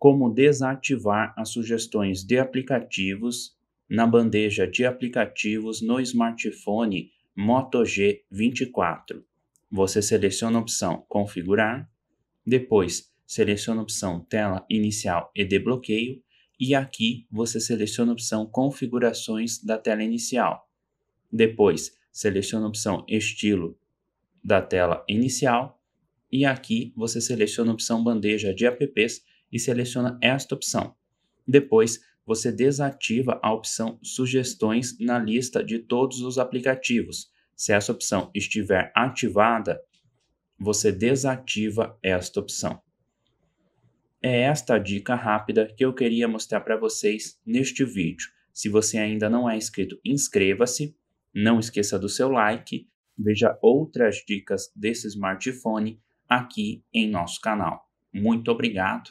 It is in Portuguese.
como desativar as sugestões de aplicativos na bandeja de aplicativos no smartphone Moto G24. Você seleciona a opção Configurar, depois seleciona a opção Tela Inicial e Desbloqueio, e aqui você seleciona a opção Configurações da tela inicial. Depois, seleciona a opção Estilo da tela inicial, e aqui você seleciona a opção Bandeja de apps e seleciona esta opção. Depois, você desativa a opção Sugestões na lista de todos os aplicativos. Se essa opção estiver ativada, você desativa esta opção. É esta a dica rápida que eu queria mostrar para vocês neste vídeo. Se você ainda não é inscrito, inscreva-se, não esqueça do seu like, veja outras dicas desse smartphone aqui em nosso canal. Muito obrigado!